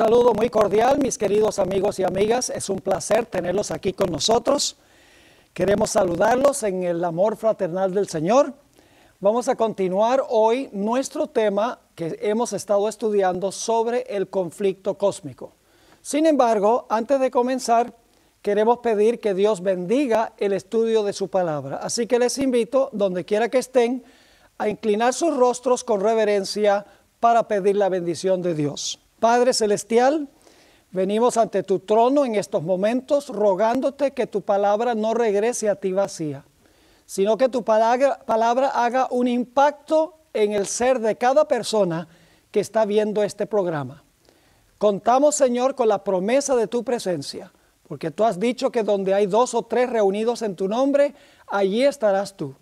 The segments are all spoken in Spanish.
saludo muy cordial, mis queridos amigos y amigas. Es un placer tenerlos aquí con nosotros. Queremos saludarlos en el amor fraternal del Señor. Vamos a continuar hoy nuestro tema que hemos estado estudiando sobre el conflicto cósmico. Sin embargo, antes de comenzar, queremos pedir que Dios bendiga el estudio de su palabra. Así que les invito, donde quiera que estén, a inclinar sus rostros con reverencia para pedir la bendición de Dios. Padre Celestial, venimos ante tu trono en estos momentos rogándote que tu palabra no regrese a ti vacía, sino que tu palabra, haga un impacto en el ser de cada persona que está viendo este programa. Contamos, Señor, con la promesa de tu presencia, porque tú has dicho que donde hay dos o tres reunidos en tu nombre, allí estarás tú.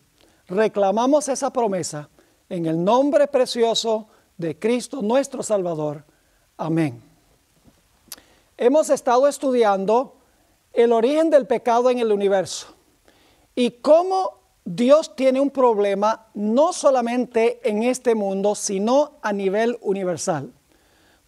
Reclamamos esa promesa en el nombre precioso de Cristo nuestro Salvador. Amén. Hemos estado estudiando el origen del pecado en el universo y cómo Dios tiene un problema no solamente en este mundo, sino a nivel universal.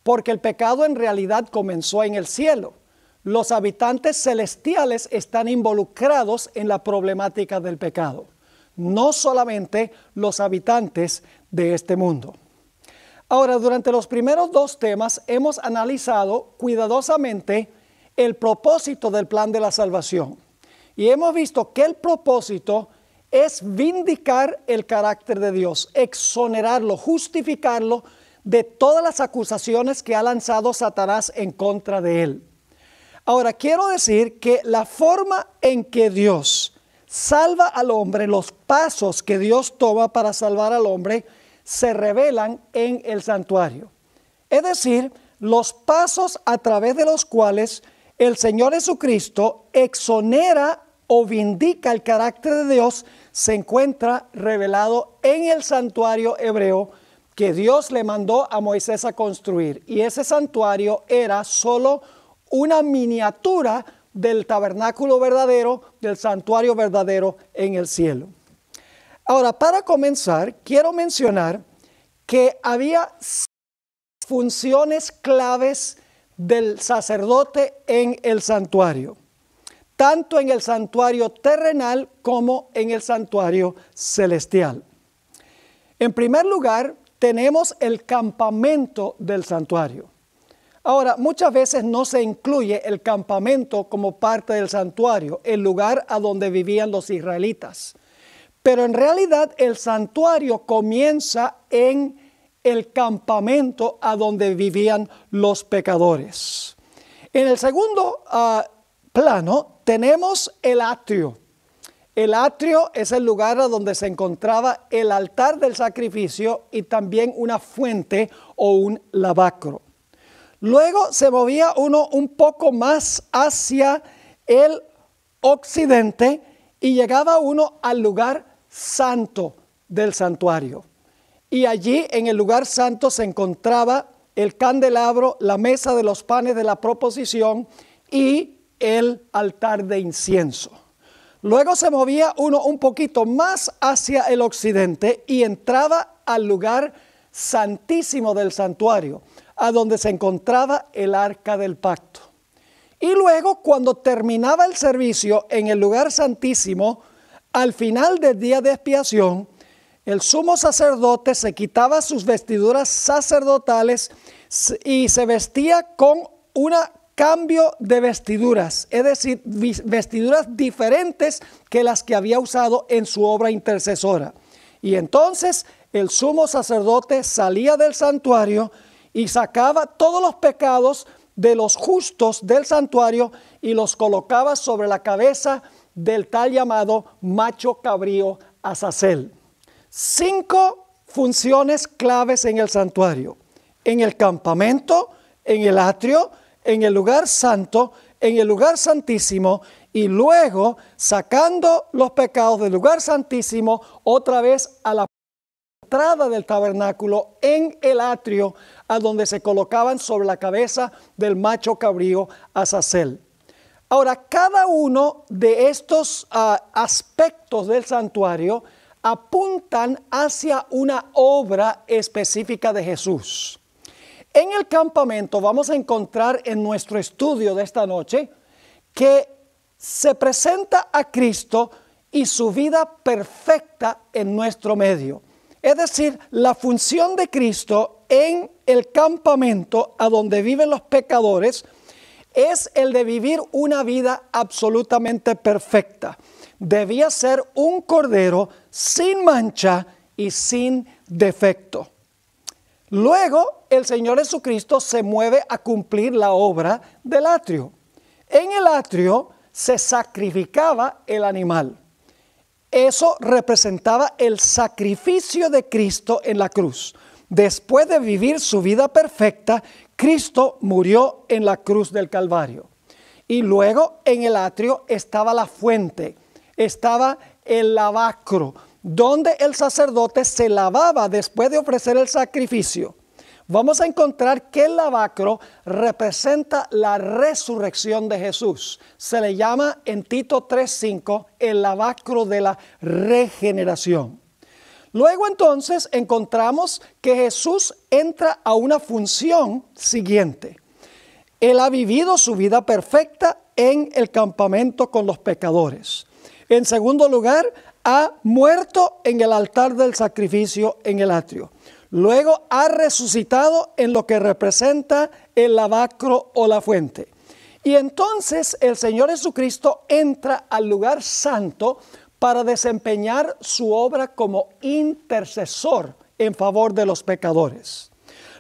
Porque el pecado en realidad comenzó en el cielo. Los habitantes celestiales están involucrados en la problemática del pecado, no solamente los habitantes de este mundo. Ahora, durante los primeros dos temas hemos analizado cuidadosamente el propósito del plan de la salvación. Y hemos visto que el propósito es vindicar el carácter de Dios, exonerarlo, justificarlo de todas las acusaciones que ha lanzado Satanás en contra de él. Ahora, quiero decir que la forma en que Dios salva al hombre, los pasos que Dios toma para salvar al hombre, se revelan en el santuario. Es decir, los pasos a través de los cuales el Señor Jesucristo exonera o vindica el carácter de Dios se encuentra revelado en el santuario hebreo que Dios le mandó a Moisés a construir. Y ese santuario era solo una miniatura del tabernáculo verdadero, del santuario verdadero en el cielo. Ahora, para comenzar, quiero mencionar que había funciones claves del sacerdote en el santuario, tanto en el santuario terrenal como en el santuario celestial. En primer lugar, tenemos el campamento del santuario. Ahora, muchas veces no se incluye el campamento como parte del santuario, el lugar a donde vivían los israelitas. Pero en realidad el santuario comienza en el campamento a donde vivían los pecadores. En el segundo ah, plano tenemos el atrio. El atrio es el lugar a donde se encontraba el altar del sacrificio y también una fuente o un lavacro. Luego se movía uno un poco más hacia el occidente y llegaba uno al lugar santo del santuario. Y allí en el lugar santo se encontraba el candelabro, la mesa de los panes de la proposición y el altar de incienso. Luego se movía uno un poquito más hacia el occidente y entraba al lugar santísimo del santuario, a donde se encontraba el arca del pacto. Y luego, cuando terminaba el servicio en el lugar santísimo, al final del día de expiación, el sumo sacerdote se quitaba sus vestiduras sacerdotales y se vestía con un cambio de vestiduras, es decir, vestiduras diferentes que las que había usado en su obra intercesora. Y entonces el sumo sacerdote salía del santuario y sacaba todos los pecados de los justos del santuario y los colocaba sobre la cabeza de del tal llamado macho cabrío Azazel. Cinco funciones claves en el santuario, en el campamento, en el atrio, en el lugar santo, en el lugar santísimo y luego sacando los pecados del lugar santísimo otra vez a la entrada del tabernáculo en el atrio a donde se colocaban sobre la cabeza del macho cabrío Azazel. Ahora, cada uno de estos ah, aspectos del santuario apuntan hacia una obra específica de Jesús. En el campamento vamos a encontrar en nuestro estudio de esta noche que se presenta a Cristo y su vida perfecta en nuestro medio. Es decir, la función de Cristo en el campamento a donde viven los pecadores es el de vivir una vida absolutamente perfecta. Debía ser un cordero sin mancha y sin defecto. Luego el Señor Jesucristo se mueve a cumplir la obra del atrio. En el atrio se sacrificaba el animal. Eso representaba el sacrificio de Cristo en la cruz. Después de vivir su vida perfecta, Cristo murió en la cruz del Calvario. Y luego en el atrio estaba la fuente, estaba el lavacro, donde el sacerdote se lavaba después de ofrecer el sacrificio. Vamos a encontrar que el lavacro representa la resurrección de Jesús. Se le llama en Tito 3.5 el lavacro de la regeneración. Luego entonces encontramos que Jesús entra a una función siguiente. Él ha vivido su vida perfecta en el campamento con los pecadores. En segundo lugar, ha muerto en el altar del sacrificio en el atrio. Luego ha resucitado en lo que representa el lavacro o la fuente. Y entonces el Señor Jesucristo entra al lugar santo para desempeñar su obra como intercesor en favor de los pecadores.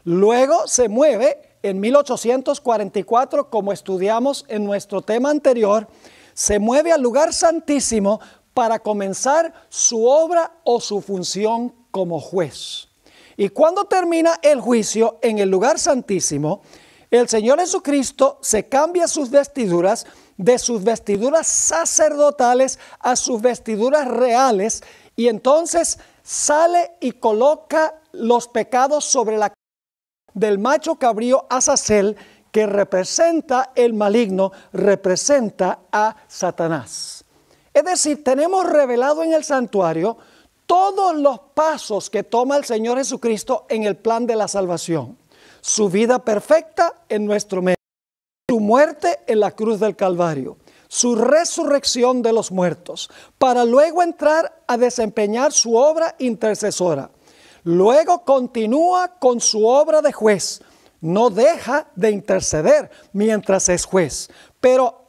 Luego se mueve en 1844, como estudiamos en nuestro tema anterior, se mueve al lugar santísimo para comenzar su obra o su función como juez. Y cuando termina el juicio en el lugar santísimo, el Señor Jesucristo se cambia sus vestiduras de sus vestiduras sacerdotales a sus vestiduras reales y entonces sale y coloca los pecados sobre la del macho cabrío Azazel que representa el maligno, representa a Satanás. Es decir, tenemos revelado en el santuario todos los pasos que toma el Señor Jesucristo en el plan de la salvación. Su vida perfecta en nuestro medio su muerte en la cruz del Calvario, su resurrección de los muertos, para luego entrar a desempeñar su obra intercesora. Luego continúa con su obra de juez. No deja de interceder mientras es juez, pero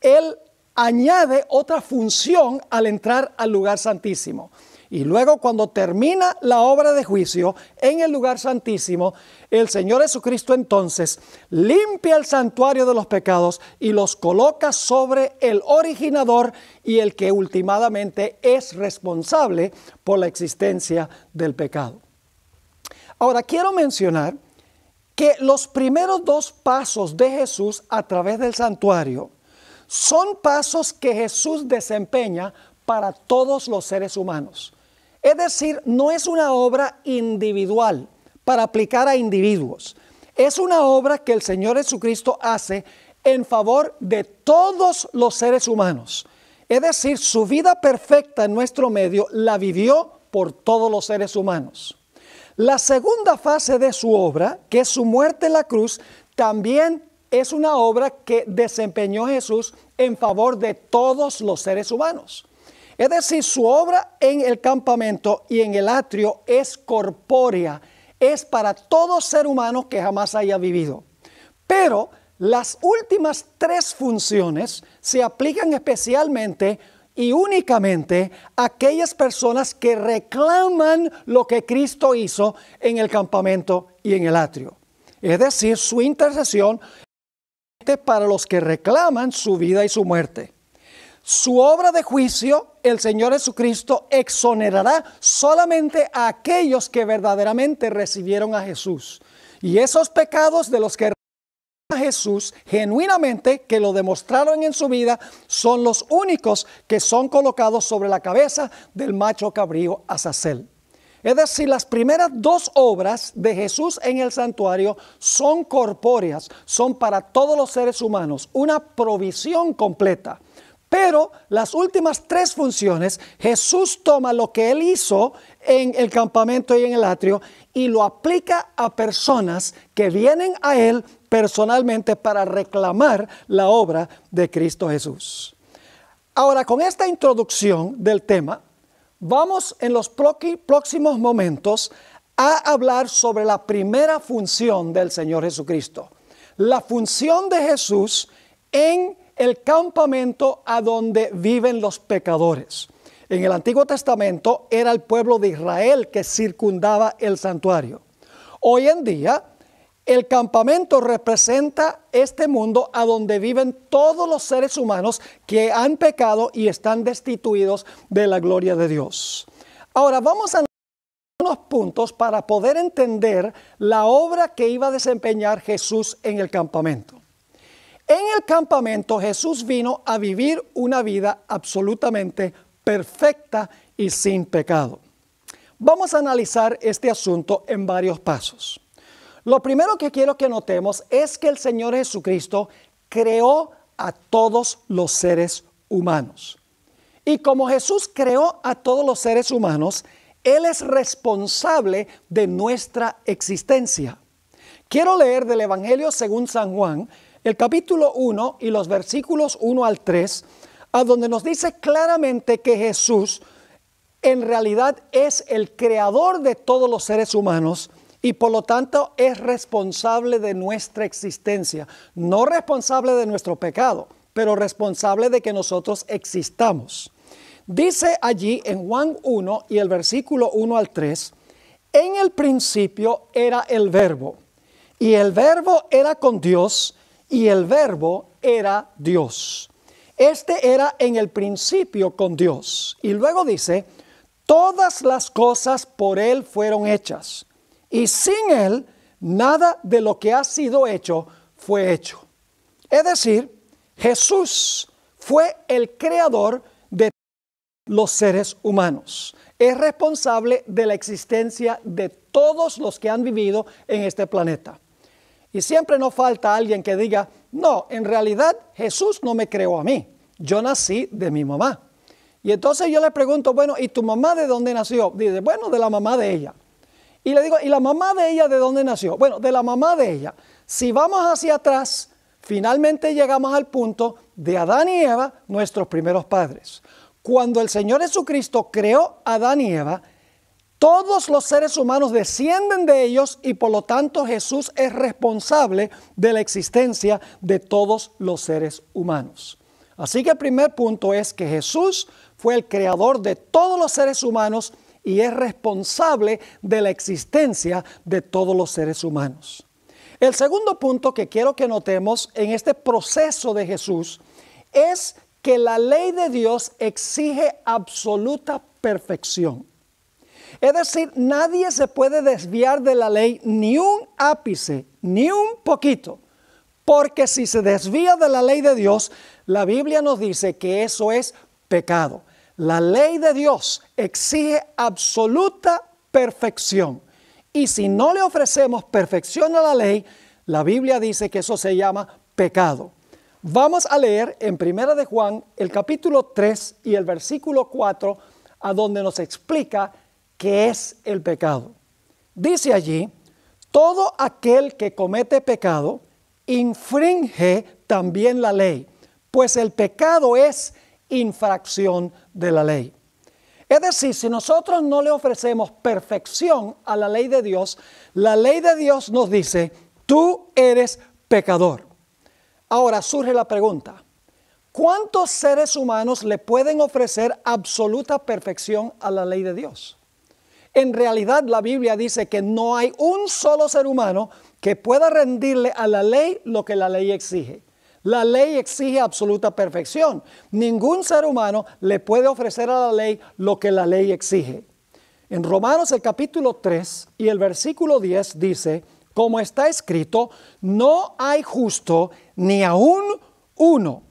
él añade otra función al entrar al lugar santísimo. Y luego cuando termina la obra de juicio en el lugar santísimo, el Señor Jesucristo entonces limpia el santuario de los pecados y los coloca sobre el originador y el que ultimadamente es responsable por la existencia del pecado. Ahora quiero mencionar que los primeros dos pasos de Jesús a través del santuario son pasos que Jesús desempeña para todos los seres humanos. Es decir, no es una obra individual para aplicar a individuos. Es una obra que el Señor Jesucristo hace en favor de todos los seres humanos. Es decir, su vida perfecta en nuestro medio la vivió por todos los seres humanos. La segunda fase de su obra, que es su muerte en la cruz, también es una obra que desempeñó Jesús en favor de todos los seres humanos. Es decir, su obra en el campamento y en el atrio es corpórea, es para todo ser humano que jamás haya vivido. Pero las últimas tres funciones se aplican especialmente y únicamente a aquellas personas que reclaman lo que Cristo hizo en el campamento y en el atrio. Es decir, su intercesión es para los que reclaman su vida y su muerte su obra de juicio, el Señor Jesucristo exonerará solamente a aquellos que verdaderamente recibieron a Jesús. Y esos pecados de los que recibieron a Jesús genuinamente, que lo demostraron en su vida, son los únicos que son colocados sobre la cabeza del macho cabrío Azazel. Es decir, las primeras dos obras de Jesús en el santuario son corpóreas, son para todos los seres humanos, una provisión completa. Pero las últimas tres funciones, Jesús toma lo que él hizo en el campamento y en el atrio y lo aplica a personas que vienen a él personalmente para reclamar la obra de Cristo Jesús. Ahora, con esta introducción del tema, vamos en los próximos momentos a hablar sobre la primera función del Señor Jesucristo. La función de Jesús en el campamento a donde viven los pecadores. En el Antiguo Testamento era el pueblo de Israel que circundaba el santuario. Hoy en día, el campamento representa este mundo a donde viven todos los seres humanos que han pecado y están destituidos de la gloria de Dios. Ahora vamos a unos puntos para poder entender la obra que iba a desempeñar Jesús en el campamento. En el campamento Jesús vino a vivir una vida absolutamente perfecta y sin pecado. Vamos a analizar este asunto en varios pasos. Lo primero que quiero que notemos es que el Señor Jesucristo creó a todos los seres humanos. Y como Jesús creó a todos los seres humanos, Él es responsable de nuestra existencia. Quiero leer del Evangelio según San Juan, el capítulo 1 y los versículos 1 al 3, a donde nos dice claramente que Jesús en realidad es el creador de todos los seres humanos y por lo tanto es responsable de nuestra existencia, no responsable de nuestro pecado, pero responsable de que nosotros existamos. Dice allí en Juan 1 y el versículo 1 al 3, en el principio era el verbo, y el verbo era con Dios, y el verbo era Dios. Este era en el principio con Dios. Y luego dice, todas las cosas por Él fueron hechas. Y sin Él, nada de lo que ha sido hecho fue hecho. Es decir, Jesús fue el creador de los seres humanos. Es responsable de la existencia de todos los que han vivido en este planeta. Y siempre nos falta alguien que diga, no, en realidad Jesús no me creó a mí, yo nací de mi mamá. Y entonces yo le pregunto, bueno, ¿y tu mamá de dónde nació? Dice, bueno, de la mamá de ella. Y le digo, ¿y la mamá de ella de dónde nació? Bueno, de la mamá de ella. Si vamos hacia atrás, finalmente llegamos al punto de Adán y Eva, nuestros primeros padres. Cuando el Señor Jesucristo creó a Adán y Eva, todos los seres humanos descienden de ellos y por lo tanto Jesús es responsable de la existencia de todos los seres humanos. Así que el primer punto es que Jesús fue el creador de todos los seres humanos y es responsable de la existencia de todos los seres humanos. El segundo punto que quiero que notemos en este proceso de Jesús es que la ley de Dios exige absoluta perfección. Es decir, nadie se puede desviar de la ley ni un ápice, ni un poquito, porque si se desvía de la ley de Dios, la Biblia nos dice que eso es pecado. La ley de Dios exige absoluta perfección. Y si no le ofrecemos perfección a la ley, la Biblia dice que eso se llama pecado. Vamos a leer en Primera de Juan el capítulo 3 y el versículo 4 a donde nos explica que es el pecado. Dice allí, todo aquel que comete pecado infringe también la ley, pues el pecado es infracción de la ley. Es decir, si nosotros no le ofrecemos perfección a la ley de Dios, la ley de Dios nos dice, tú eres pecador. Ahora surge la pregunta, ¿cuántos seres humanos le pueden ofrecer absoluta perfección a la ley de Dios? En realidad la Biblia dice que no hay un solo ser humano que pueda rendirle a la ley lo que la ley exige. La ley exige absoluta perfección. Ningún ser humano le puede ofrecer a la ley lo que la ley exige. En Romanos el capítulo 3 y el versículo 10 dice, como está escrito, no hay justo ni aún uno.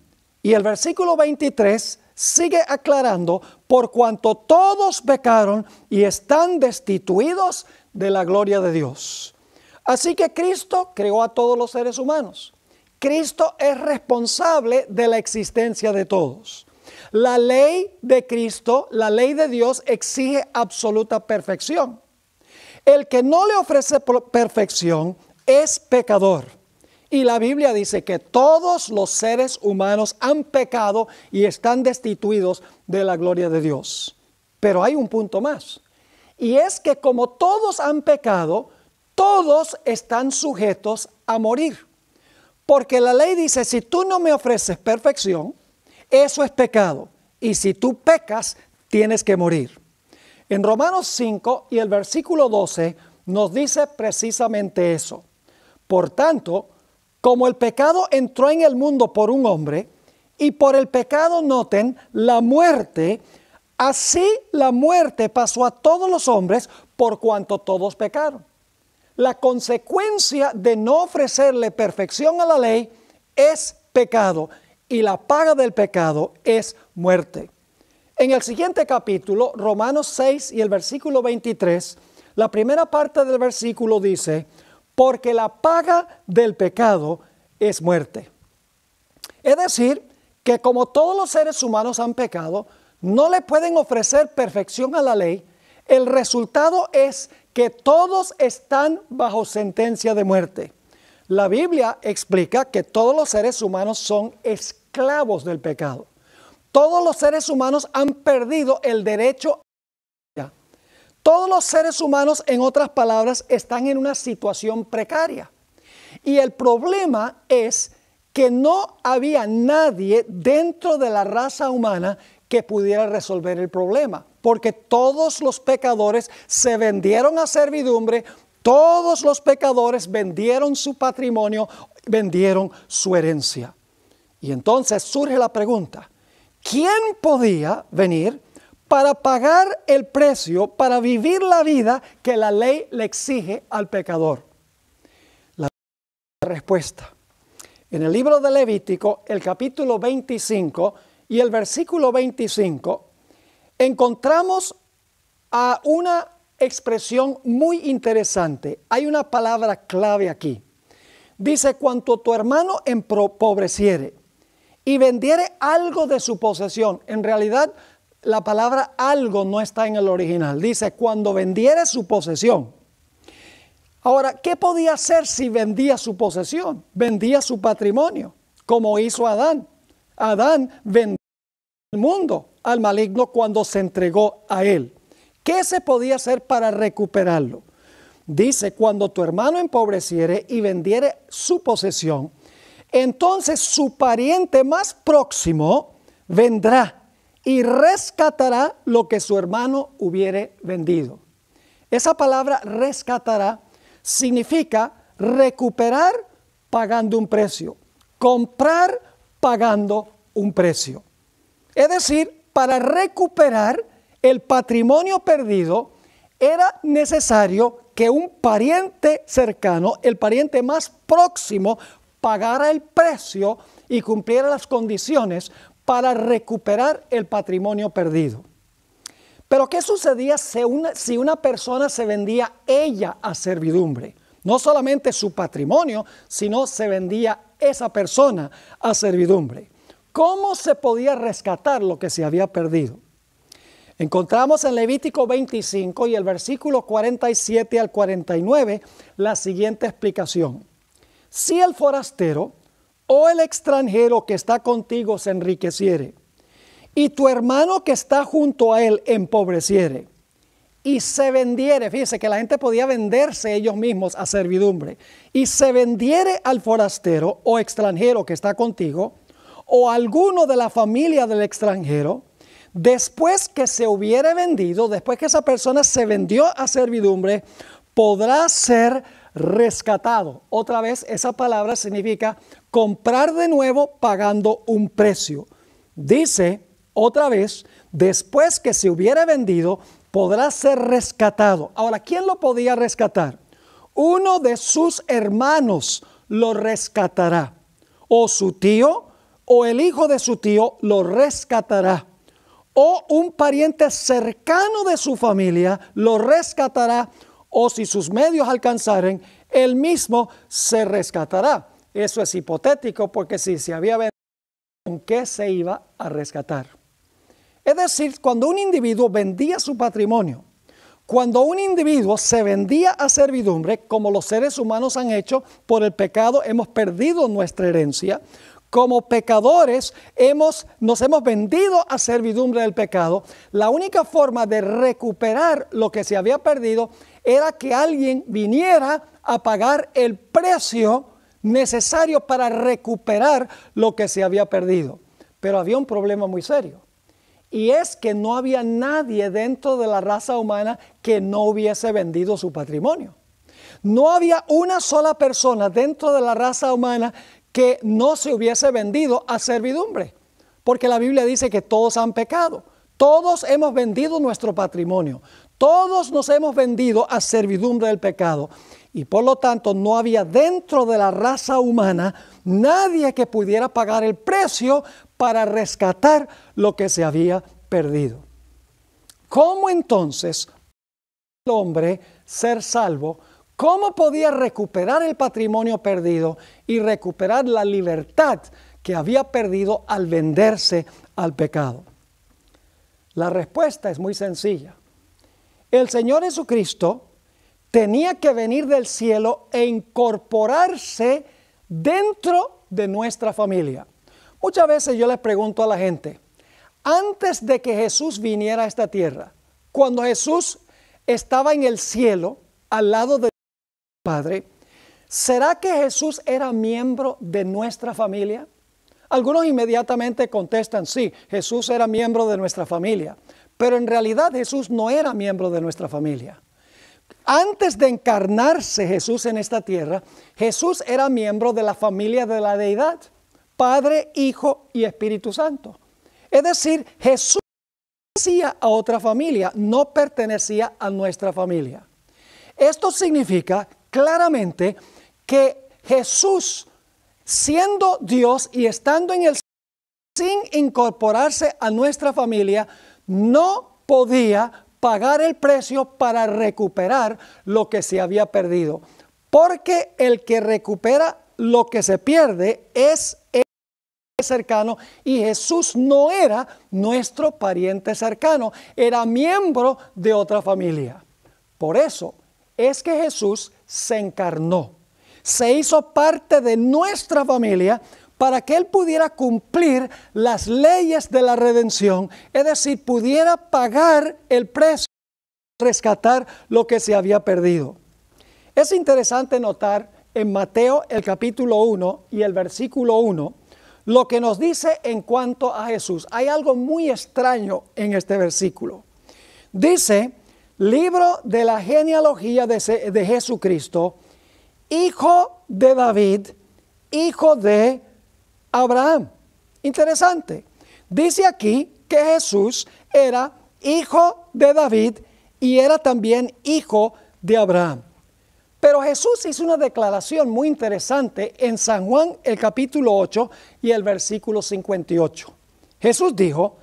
Y el versículo 23 sigue aclarando, por cuanto todos pecaron y están destituidos de la gloria de Dios. Así que Cristo creó a todos los seres humanos. Cristo es responsable de la existencia de todos. La ley de Cristo, la ley de Dios exige absoluta perfección. El que no le ofrece perfección es pecador. Y la Biblia dice que todos los seres humanos han pecado y están destituidos de la gloria de Dios. Pero hay un punto más. Y es que como todos han pecado, todos están sujetos a morir. Porque la ley dice, si tú no me ofreces perfección, eso es pecado. Y si tú pecas, tienes que morir. En Romanos 5 y el versículo 12 nos dice precisamente eso. Por tanto, como el pecado entró en el mundo por un hombre, y por el pecado, noten, la muerte, así la muerte pasó a todos los hombres por cuanto todos pecaron. La consecuencia de no ofrecerle perfección a la ley es pecado y la paga del pecado es muerte. En el siguiente capítulo, Romanos 6 y el versículo 23, la primera parte del versículo dice, porque la paga del pecado es muerte. Es decir, que como todos los seres humanos han pecado, no le pueden ofrecer perfección a la ley, el resultado es que todos están bajo sentencia de muerte. La Biblia explica que todos los seres humanos son esclavos del pecado. Todos los seres humanos han perdido el derecho todos los seres humanos, en otras palabras, están en una situación precaria. Y el problema es que no había nadie dentro de la raza humana que pudiera resolver el problema, porque todos los pecadores se vendieron a servidumbre, todos los pecadores vendieron su patrimonio, vendieron su herencia. Y entonces surge la pregunta, ¿quién podía venir para pagar el precio, para vivir la vida que la ley le exige al pecador. La respuesta. En el libro de Levítico, el capítulo 25 y el versículo 25, encontramos a una expresión muy interesante. Hay una palabra clave aquí. Dice, cuanto tu hermano empobreciere y vendiere algo de su posesión, en realidad la palabra algo no está en el original. Dice, cuando vendiere su posesión. Ahora, ¿qué podía hacer si vendía su posesión? Vendía su patrimonio, como hizo Adán. Adán vendió el mundo, al maligno, cuando se entregó a él. ¿Qué se podía hacer para recuperarlo? Dice, cuando tu hermano empobreciere y vendiere su posesión, entonces su pariente más próximo vendrá y rescatará lo que su hermano hubiere vendido. Esa palabra rescatará significa recuperar pagando un precio, comprar pagando un precio. Es decir, para recuperar el patrimonio perdido era necesario que un pariente cercano, el pariente más próximo, pagara el precio y cumpliera las condiciones para recuperar el patrimonio perdido. Pero ¿qué sucedía si una persona se vendía ella a servidumbre? No solamente su patrimonio, sino se vendía esa persona a servidumbre. ¿Cómo se podía rescatar lo que se había perdido? Encontramos en Levítico 25 y el versículo 47 al 49 la siguiente explicación. Si el forastero o el extranjero que está contigo se enriqueciere, y tu hermano que está junto a él empobreciere, y se vendiere, fíjese que la gente podía venderse ellos mismos a servidumbre, y se vendiere al forastero o extranjero que está contigo, o alguno de la familia del extranjero, después que se hubiere vendido, después que esa persona se vendió a servidumbre, podrá ser rescatado. Otra vez, esa palabra significa comprar de nuevo pagando un precio. Dice otra vez, después que se hubiera vendido, podrá ser rescatado. Ahora, ¿quién lo podía rescatar? Uno de sus hermanos lo rescatará. O su tío, o el hijo de su tío lo rescatará. O un pariente cercano de su familia lo rescatará. O si sus medios alcanzaren, él mismo se rescatará. Eso es hipotético porque si se había vendido, ¿con qué se iba a rescatar? Es decir, cuando un individuo vendía su patrimonio, cuando un individuo se vendía a servidumbre, como los seres humanos han hecho, por el pecado hemos perdido nuestra herencia, como pecadores hemos, nos hemos vendido a servidumbre del pecado, la única forma de recuperar lo que se había perdido era que alguien viniera a pagar el precio necesario para recuperar lo que se había perdido. Pero había un problema muy serio. Y es que no había nadie dentro de la raza humana que no hubiese vendido su patrimonio. No había una sola persona dentro de la raza humana que no se hubiese vendido a servidumbre. Porque la Biblia dice que todos han pecado. Todos hemos vendido nuestro patrimonio. Todos nos hemos vendido a servidumbre del pecado. Y por lo tanto no había dentro de la raza humana nadie que pudiera pagar el precio para rescatar lo que se había perdido. ¿Cómo entonces el hombre ser salvo? ¿Cómo podía recuperar el patrimonio perdido y recuperar la libertad que había perdido al venderse al pecado? La respuesta es muy sencilla. El Señor Jesucristo tenía que venir del cielo e incorporarse dentro de nuestra familia. Muchas veces yo les pregunto a la gente, antes de que Jesús viniera a esta tierra, cuando Jesús estaba en el cielo, al lado del Padre, ¿será que Jesús era miembro de nuestra familia? Algunos inmediatamente contestan, sí, Jesús era miembro de nuestra familia, pero en realidad Jesús no era miembro de nuestra familia. Antes de encarnarse Jesús en esta tierra, Jesús era miembro de la familia de la deidad, Padre, Hijo y Espíritu Santo. Es decir, Jesús pertenecía a otra familia, no pertenecía a nuestra familia. Esto significa claramente que Jesús, siendo Dios y estando en el sin incorporarse a nuestra familia, no podía pagar el precio para recuperar lo que se había perdido. Porque el que recupera lo que se pierde es el cercano y Jesús no era nuestro pariente cercano, era miembro de otra familia. Por eso es que Jesús se encarnó, se hizo parte de nuestra familia para que él pudiera cumplir las leyes de la redención, es decir, pudiera pagar el precio, rescatar lo que se había perdido. Es interesante notar en Mateo el capítulo 1 y el versículo 1 lo que nos dice en cuanto a Jesús. Hay algo muy extraño en este versículo. Dice, libro de la genealogía de, de Jesucristo, hijo de David, hijo de Abraham. Interesante. Dice aquí que Jesús era hijo de David y era también hijo de Abraham. Pero Jesús hizo una declaración muy interesante en San Juan el capítulo 8 y el versículo 58. Jesús dijo,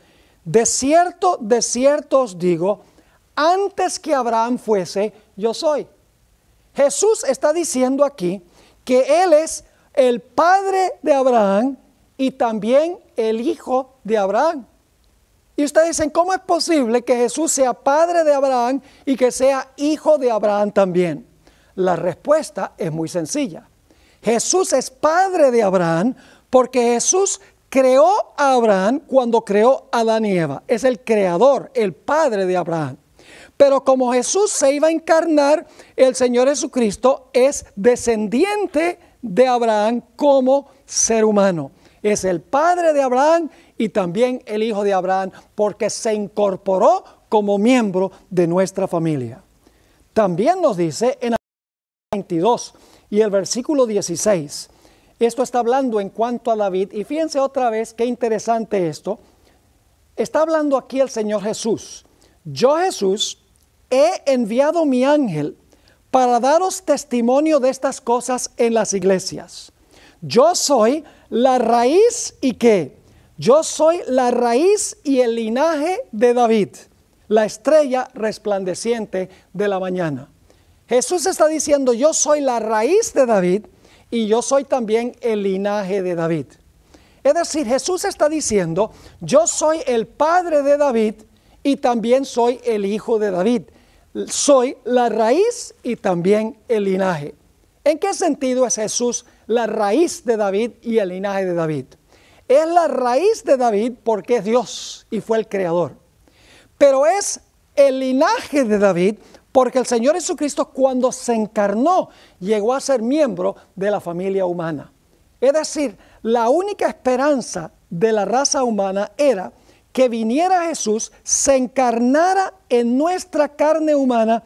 de cierto, de cierto os digo, antes que Abraham fuese, yo soy. Jesús está diciendo aquí que Él es el padre de Abraham y también el hijo de Abraham. Y ustedes dicen, ¿cómo es posible que Jesús sea padre de Abraham y que sea hijo de Abraham también? La respuesta es muy sencilla. Jesús es padre de Abraham porque Jesús creó a Abraham cuando creó a Adán y Eva. Es el creador, el padre de Abraham. Pero como Jesús se iba a encarnar, el Señor Jesucristo es descendiente de de Abraham como ser humano. Es el padre de Abraham y también el hijo de Abraham, porque se incorporó como miembro de nuestra familia. También nos dice en 22 y el versículo 16, esto está hablando en cuanto a David, y fíjense otra vez qué interesante esto, está hablando aquí el Señor Jesús. Yo Jesús he enviado mi ángel para daros testimonio de estas cosas en las iglesias. Yo soy la raíz y qué? Yo soy la raíz y el linaje de David, la estrella resplandeciente de la mañana. Jesús está diciendo, yo soy la raíz de David y yo soy también el linaje de David. Es decir, Jesús está diciendo, yo soy el padre de David y también soy el hijo de David soy la raíz y también el linaje. ¿En qué sentido es Jesús la raíz de David y el linaje de David? Es la raíz de David porque es Dios y fue el creador. Pero es el linaje de David porque el Señor Jesucristo cuando se encarnó llegó a ser miembro de la familia humana. Es decir, la única esperanza de la raza humana era que viniera Jesús, se encarnara en nuestra carne humana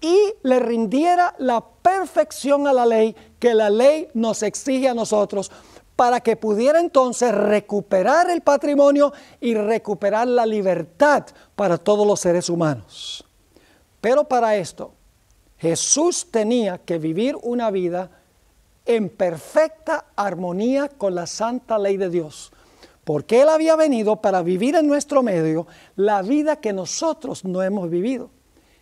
y le rindiera la perfección a la ley que la ley nos exige a nosotros para que pudiera entonces recuperar el patrimonio y recuperar la libertad para todos los seres humanos. Pero para esto, Jesús tenía que vivir una vida en perfecta armonía con la santa ley de Dios porque Él había venido para vivir en nuestro medio la vida que nosotros no hemos vivido.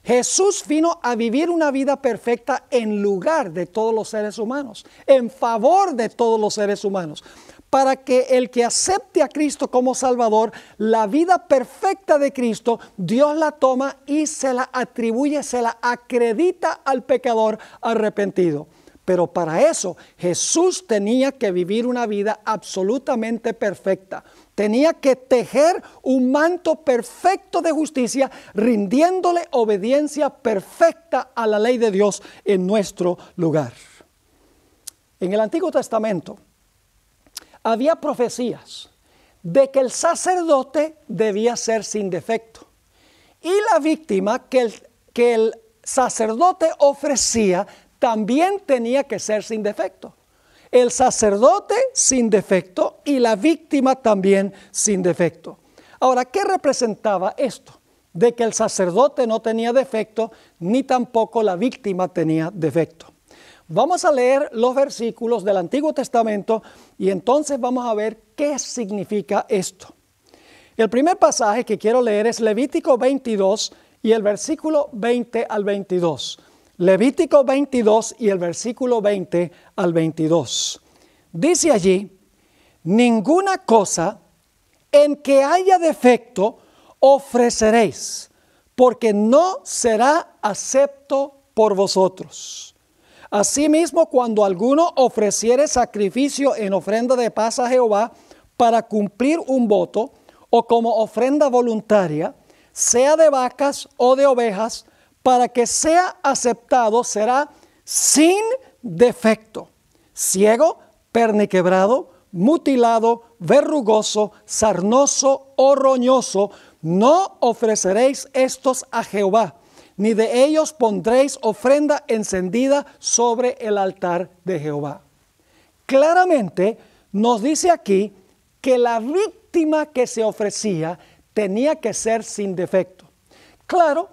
Jesús vino a vivir una vida perfecta en lugar de todos los seres humanos, en favor de todos los seres humanos, para que el que acepte a Cristo como Salvador, la vida perfecta de Cristo, Dios la toma y se la atribuye, se la acredita al pecador arrepentido. Pero para eso Jesús tenía que vivir una vida absolutamente perfecta. Tenía que tejer un manto perfecto de justicia, rindiéndole obediencia perfecta a la ley de Dios en nuestro lugar. En el Antiguo Testamento había profecías de que el sacerdote debía ser sin defecto y la víctima que el, que el sacerdote ofrecía también tenía que ser sin defecto. El sacerdote sin defecto y la víctima también sin defecto. Ahora, ¿qué representaba esto? De que el sacerdote no tenía defecto, ni tampoco la víctima tenía defecto. Vamos a leer los versículos del Antiguo Testamento y entonces vamos a ver qué significa esto. El primer pasaje que quiero leer es Levítico 22 y el versículo 20 al 22. Levítico 22 y el versículo 20 al 22. Dice allí, ninguna cosa en que haya defecto ofreceréis, porque no será acepto por vosotros. Asimismo, cuando alguno ofreciere sacrificio en ofrenda de paz a Jehová para cumplir un voto, o como ofrenda voluntaria, sea de vacas o de ovejas, para que sea aceptado será sin defecto, ciego, perniquebrado, mutilado, verrugoso, sarnoso o roñoso, no ofreceréis estos a Jehová, ni de ellos pondréis ofrenda encendida sobre el altar de Jehová. Claramente nos dice aquí que la víctima que se ofrecía tenía que ser sin defecto. Claro,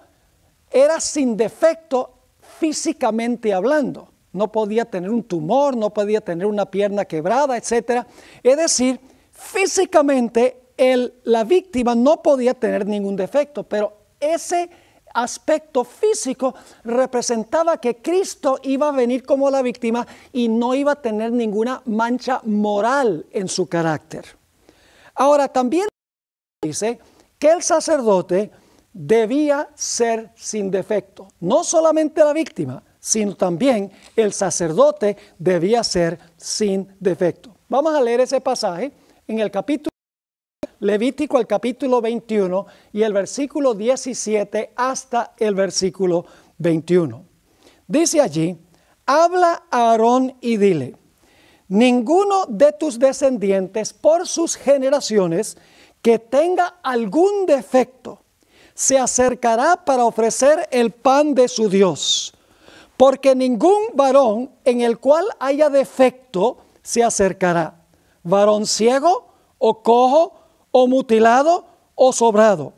era sin defecto físicamente hablando. No podía tener un tumor, no podía tener una pierna quebrada, etc. Es decir, físicamente la víctima no podía tener ningún defecto, pero ese aspecto físico representaba que Cristo iba a venir como la víctima y no iba a tener ninguna mancha moral en su carácter. Ahora, también dice que el sacerdote debía ser sin defecto. No solamente la víctima, sino también el sacerdote debía ser sin defecto. Vamos a leer ese pasaje en el capítulo Levítico, el capítulo 21 y el versículo 17 hasta el versículo 21. Dice allí, habla a Aarón y dile, ninguno de tus descendientes por sus generaciones que tenga algún defecto se acercará para ofrecer el pan de su Dios. Porque ningún varón en el cual haya defecto se acercará. Varón ciego o cojo o mutilado o sobrado.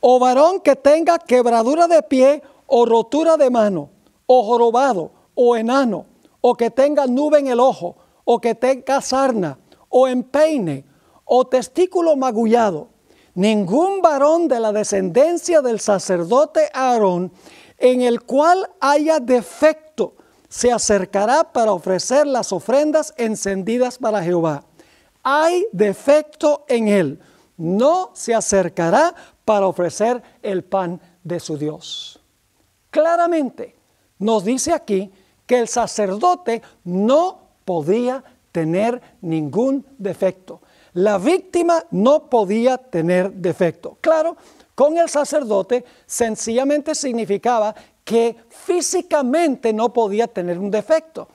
O varón que tenga quebradura de pie o rotura de mano o jorobado o enano o que tenga nube en el ojo o que tenga sarna o empeine o testículo magullado ningún varón de la descendencia del sacerdote Aarón en el cual haya defecto se acercará para ofrecer las ofrendas encendidas para Jehová. Hay defecto en él. No se acercará para ofrecer el pan de su Dios. Claramente nos dice aquí que el sacerdote no podía tener ningún defecto. La víctima no podía tener defecto. Claro, con el sacerdote sencillamente significaba que físicamente no podía tener un defecto.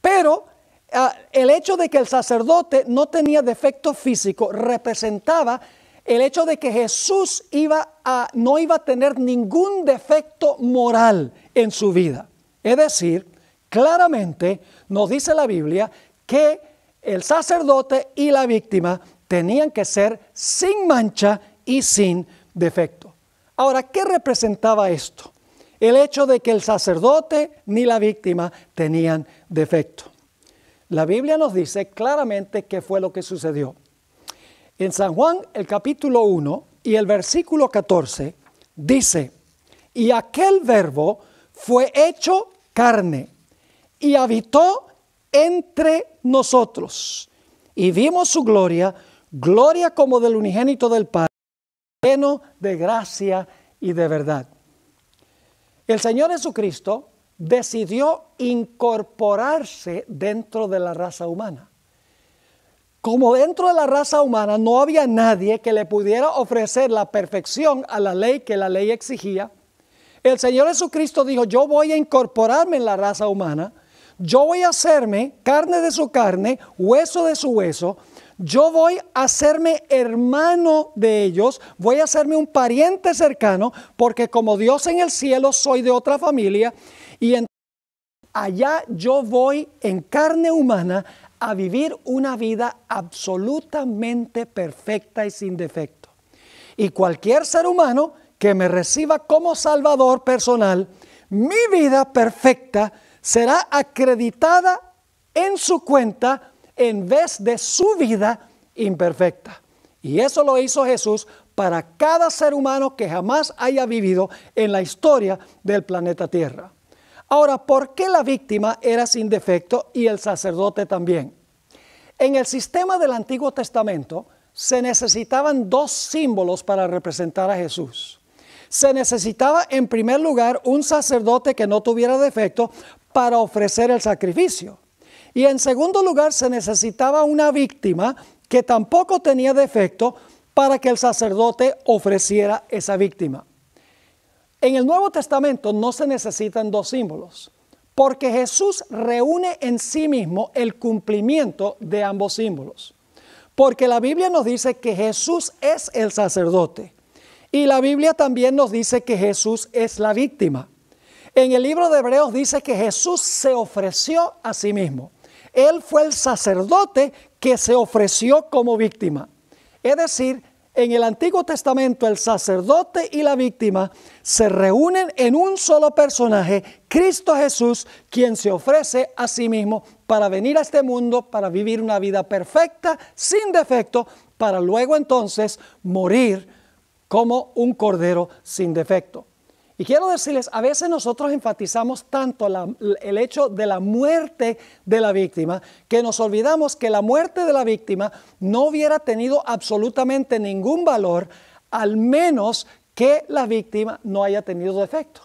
Pero ah, el hecho de que el sacerdote no tenía defecto físico representaba el hecho de que Jesús no iba a tener ningún defecto moral en su vida. Es decir, claramente nos dice la Biblia que el sacerdote y la víctima tenían que ser sin mancha y sin defecto. Ahora, ¿qué representaba esto? El hecho de que el sacerdote ni la víctima tenían defecto. La Biblia nos dice claramente qué fue lo que sucedió. En San Juan el capítulo 1 y el versículo 14 dice, y aquel verbo fue hecho carne y habitó entre nosotros. Y vimos su gloria, gloria como del unigénito del Padre, lleno de gracia y de verdad. El Señor Jesucristo decidió incorporarse dentro de la raza humana. Como dentro de la raza humana no había nadie que le pudiera ofrecer la perfección a la ley que la ley exigía, el Señor Jesucristo dijo, yo voy a incorporarme en la raza humana yo voy a hacerme carne de su carne, hueso de su hueso, yo voy a hacerme hermano de ellos, voy a hacerme un pariente cercano, porque como Dios en el cielo soy de otra familia, y entonces allá yo voy en carne humana a vivir una vida absolutamente perfecta y sin defecto. Y cualquier ser humano que me reciba como Salvador personal, mi vida perfecta, será acreditada en su cuenta en vez de su vida imperfecta. Y eso lo hizo Jesús para cada ser humano que jamás haya vivido en la historia del planeta Tierra. Ahora, ¿por qué la víctima era sin defecto y el sacerdote también? En el sistema del Antiguo Testamento se necesitaban dos símbolos para representar a Jesús. Se necesitaba en primer lugar un sacerdote que no tuviera defecto para ofrecer el sacrificio. Y en segundo lugar, se necesitaba una víctima que tampoco tenía defecto para que el sacerdote ofreciera esa víctima. En el Nuevo Testamento no se necesitan dos símbolos, porque Jesús reúne en sí mismo el cumplimiento de ambos símbolos. Porque la Biblia nos dice que Jesús es el sacerdote y la Biblia también nos dice que Jesús es la víctima. En el libro de Hebreos dice que Jesús se ofreció a sí mismo. Él fue el sacerdote que se ofreció como víctima. Es decir, en el Antiguo Testamento el sacerdote y la víctima se reúnen en un solo personaje, Cristo Jesús, quien se ofrece a sí mismo para venir a este mundo, para vivir una vida perfecta, sin defecto, para luego entonces morir como un cordero sin defecto. Y quiero decirles, a veces nosotros enfatizamos tanto el hecho de la muerte de la víctima que nos olvidamos que la muerte de la víctima no hubiera tenido absolutamente ningún valor al menos que la víctima no haya tenido defecto.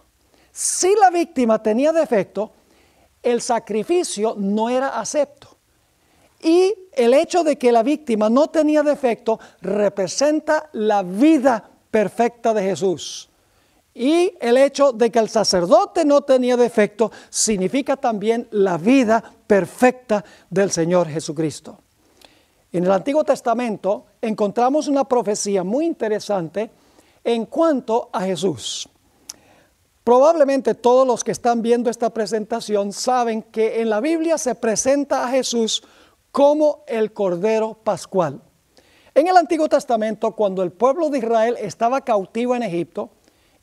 Si la víctima tenía defecto, el sacrificio no era acepto. Y el hecho de que la víctima no tenía defecto representa la vida perfecta de Jesús. Y el hecho de que el sacerdote no tenía defecto significa también la vida perfecta del Señor Jesucristo. En el Antiguo Testamento encontramos una profecía muy interesante en cuanto a Jesús. Probablemente todos los que están viendo esta presentación saben que en la Biblia se presenta a Jesús como el Cordero Pascual. En el Antiguo Testamento, cuando el pueblo de Israel estaba cautivo en Egipto,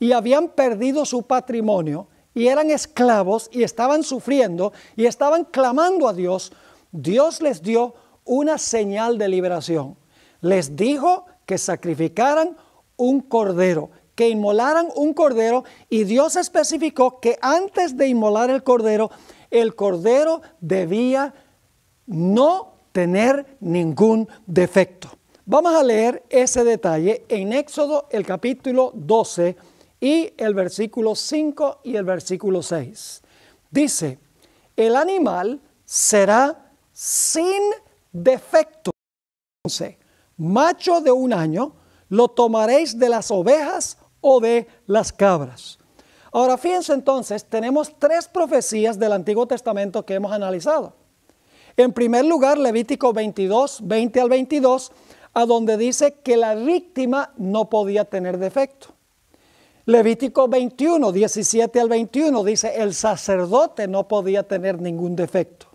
y habían perdido su patrimonio y eran esclavos y estaban sufriendo y estaban clamando a Dios, Dios les dio una señal de liberación. Les dijo que sacrificaran un cordero, que inmolaran un cordero y Dios especificó que antes de inmolar el cordero, el cordero debía no tener ningún defecto. Vamos a leer ese detalle en Éxodo el capítulo 12, y el versículo 5 y el versículo 6. Dice, el animal será sin defecto. macho de un año, lo tomaréis de las ovejas o de las cabras. Ahora fíjense entonces, tenemos tres profecías del Antiguo Testamento que hemos analizado. En primer lugar, Levítico 22, 20 al 22, a donde dice que la víctima no podía tener defecto. Levítico 21, 17 al 21 dice, el sacerdote no podía tener ningún defecto.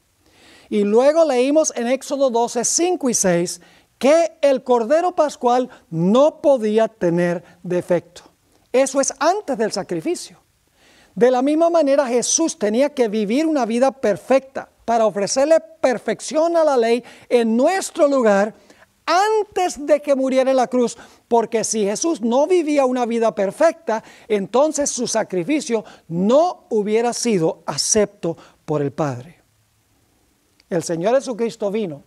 Y luego leímos en Éxodo 12, 5 y 6 que el Cordero Pascual no podía tener defecto. Eso es antes del sacrificio. De la misma manera Jesús tenía que vivir una vida perfecta para ofrecerle perfección a la ley en nuestro lugar antes de que muriera en la cruz, porque si Jesús no vivía una vida perfecta, entonces su sacrificio no hubiera sido acepto por el Padre. El Señor Jesucristo vino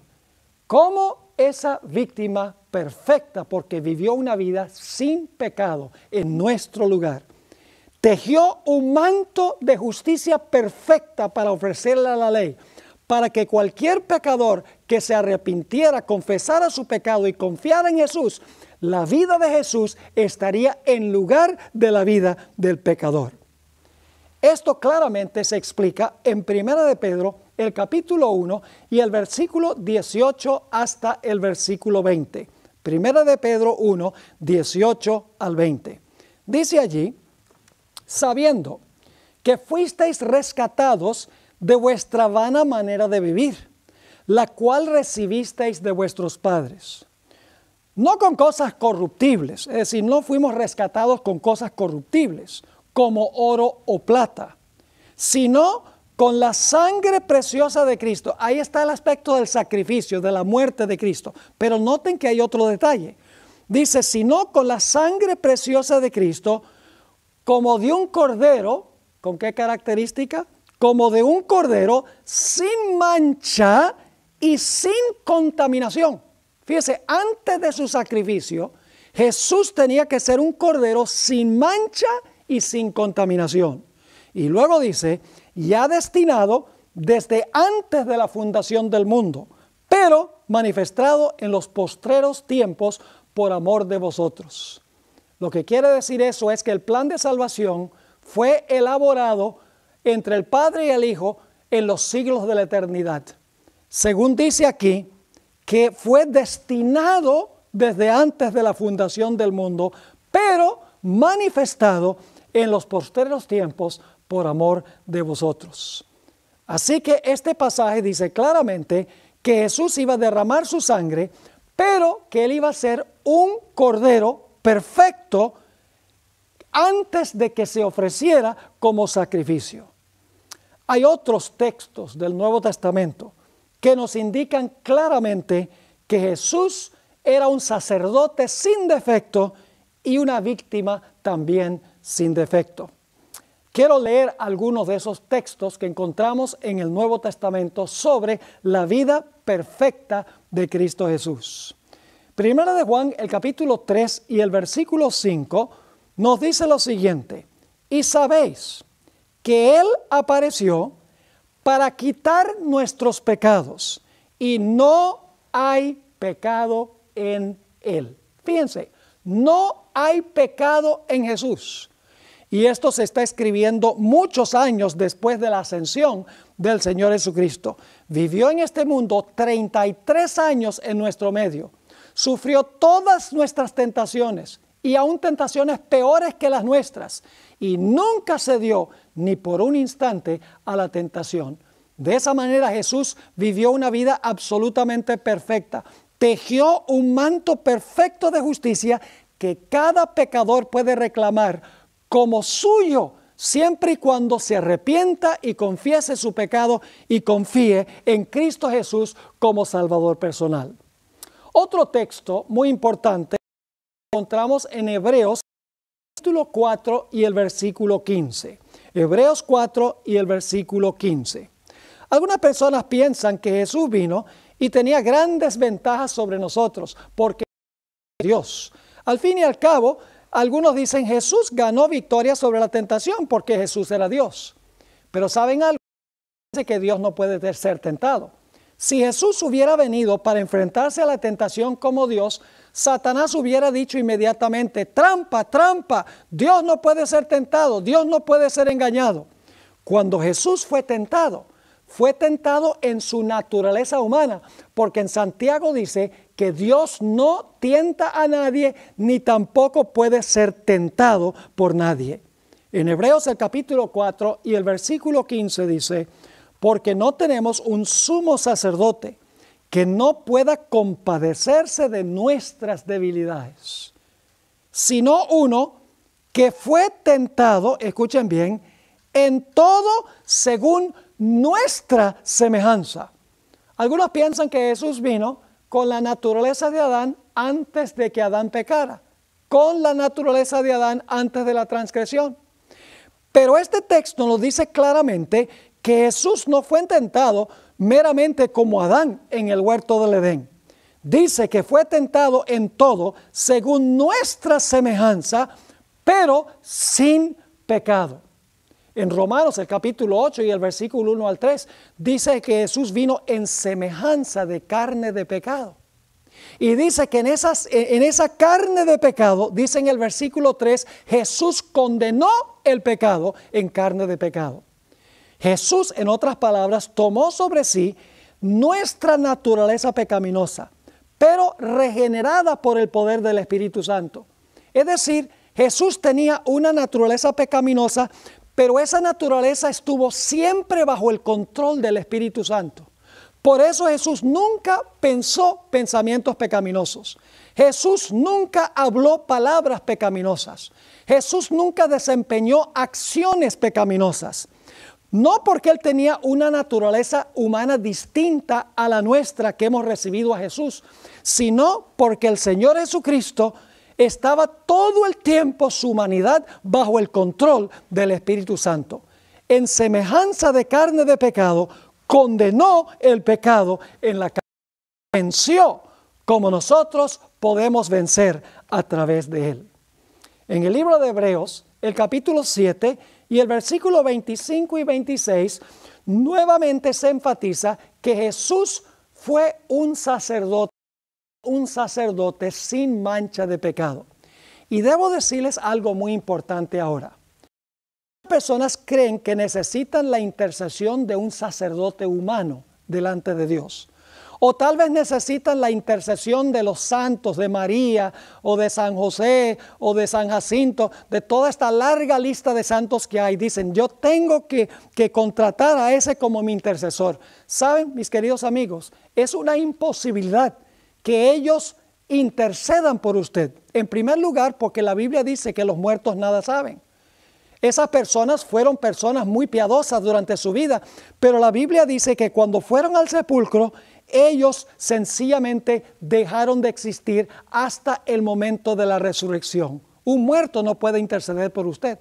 como esa víctima perfecta, porque vivió una vida sin pecado en nuestro lugar. Tejió un manto de justicia perfecta para ofrecerle a la ley, para que cualquier pecador que se arrepintiera, confesara su pecado y confiara en Jesús, la vida de Jesús estaría en lugar de la vida del pecador. Esto claramente se explica en Primera de Pedro, el capítulo 1 y el versículo 18 hasta el versículo 20. Primera de Pedro 1, 18 al 20. Dice allí, sabiendo que fuisteis rescatados de vuestra vana manera de vivir la cual recibisteis de vuestros padres. No con cosas corruptibles, es decir, no fuimos rescatados con cosas corruptibles, como oro o plata, sino con la sangre preciosa de Cristo. Ahí está el aspecto del sacrificio, de la muerte de Cristo. Pero noten que hay otro detalle. Dice, sino con la sangre preciosa de Cristo, como de un cordero, ¿con qué característica? Como de un cordero sin mancha y sin contaminación. Fíjese, antes de su sacrificio, Jesús tenía que ser un cordero sin mancha y sin contaminación. Y luego dice, ya destinado desde antes de la fundación del mundo, pero manifestado en los postreros tiempos por amor de vosotros. Lo que quiere decir eso es que el plan de salvación fue elaborado entre el Padre y el Hijo en los siglos de la eternidad según dice aquí, que fue destinado desde antes de la fundación del mundo, pero manifestado en los posteros tiempos por amor de vosotros. Así que este pasaje dice claramente que Jesús iba a derramar su sangre, pero que él iba a ser un cordero perfecto antes de que se ofreciera como sacrificio. Hay otros textos del Nuevo Testamento que nos indican claramente que Jesús era un sacerdote sin defecto y una víctima también sin defecto. Quiero leer algunos de esos textos que encontramos en el Nuevo Testamento sobre la vida perfecta de Cristo Jesús. Primera de Juan, el capítulo 3 y el versículo 5 nos dice lo siguiente, y sabéis que Él apareció para quitar nuestros pecados y no hay pecado en Él. Fíjense, no hay pecado en Jesús. Y esto se está escribiendo muchos años después de la ascensión del Señor Jesucristo. Vivió en este mundo 33 años en nuestro medio. Sufrió todas nuestras tentaciones y aún tentaciones peores que las nuestras. Y nunca se dio ni por un instante a la tentación. De esa manera Jesús vivió una vida absolutamente perfecta. Tejió un manto perfecto de justicia que cada pecador puede reclamar como suyo siempre y cuando se arrepienta y confiese su pecado y confíe en Cristo Jesús como Salvador personal. Otro texto muy importante encontramos en Hebreos capítulo 4 y el versículo 15. Hebreos 4 y el versículo 15. Algunas personas piensan que Jesús vino y tenía grandes ventajas sobre nosotros porque Dios. Al fin y al cabo, algunos dicen Jesús ganó victoria sobre la tentación porque Jesús era Dios. Pero saben algo, dice que Dios no puede ser tentado. Si Jesús hubiera venido para enfrentarse a la tentación como Dios, Satanás hubiera dicho inmediatamente, trampa, trampa, Dios no puede ser tentado, Dios no puede ser engañado. Cuando Jesús fue tentado, fue tentado en su naturaleza humana, porque en Santiago dice que Dios no tienta a nadie, ni tampoco puede ser tentado por nadie. En Hebreos el capítulo 4 y el versículo 15 dice, porque no tenemos un sumo sacerdote que no pueda compadecerse de nuestras debilidades, sino uno que fue tentado, escuchen bien, en todo según nuestra semejanza. Algunos piensan que Jesús vino con la naturaleza de Adán antes de que Adán pecara, con la naturaleza de Adán antes de la transgresión. Pero este texto nos dice claramente que Jesús no fue tentado meramente como Adán en el huerto del Edén. Dice que fue tentado en todo según nuestra semejanza, pero sin pecado. En Romanos el capítulo 8 y el versículo 1 al 3 dice que Jesús vino en semejanza de carne de pecado. Y dice que en, esas, en esa carne de pecado, dice en el versículo 3, Jesús condenó el pecado en carne de pecado. Jesús, en otras palabras, tomó sobre sí nuestra naturaleza pecaminosa, pero regenerada por el poder del Espíritu Santo. Es decir, Jesús tenía una naturaleza pecaminosa, pero esa naturaleza estuvo siempre bajo el control del Espíritu Santo. Por eso Jesús nunca pensó pensamientos pecaminosos. Jesús nunca habló palabras pecaminosas. Jesús nunca desempeñó acciones pecaminosas. No porque él tenía una naturaleza humana distinta a la nuestra que hemos recibido a Jesús, sino porque el Señor Jesucristo estaba todo el tiempo su humanidad bajo el control del Espíritu Santo. En semejanza de carne de pecado, condenó el pecado en la carne. Venció como nosotros podemos vencer a través de él. En el libro de Hebreos, el capítulo 7, y el versículo 25 y 26 nuevamente se enfatiza que Jesús fue un sacerdote, un sacerdote sin mancha de pecado. Y debo decirles algo muy importante ahora. Personas creen que necesitan la intercesión de un sacerdote humano delante de Dios. O tal vez necesitan la intercesión de los santos, de María o de San José o de San Jacinto, de toda esta larga lista de santos que hay. Dicen, yo tengo que, que contratar a ese como mi intercesor. Saben, mis queridos amigos, es una imposibilidad que ellos intercedan por usted. En primer lugar, porque la Biblia dice que los muertos nada saben. Esas personas fueron personas muy piadosas durante su vida, pero la Biblia dice que cuando fueron al sepulcro, ellos sencillamente dejaron de existir hasta el momento de la resurrección. Un muerto no puede interceder por usted.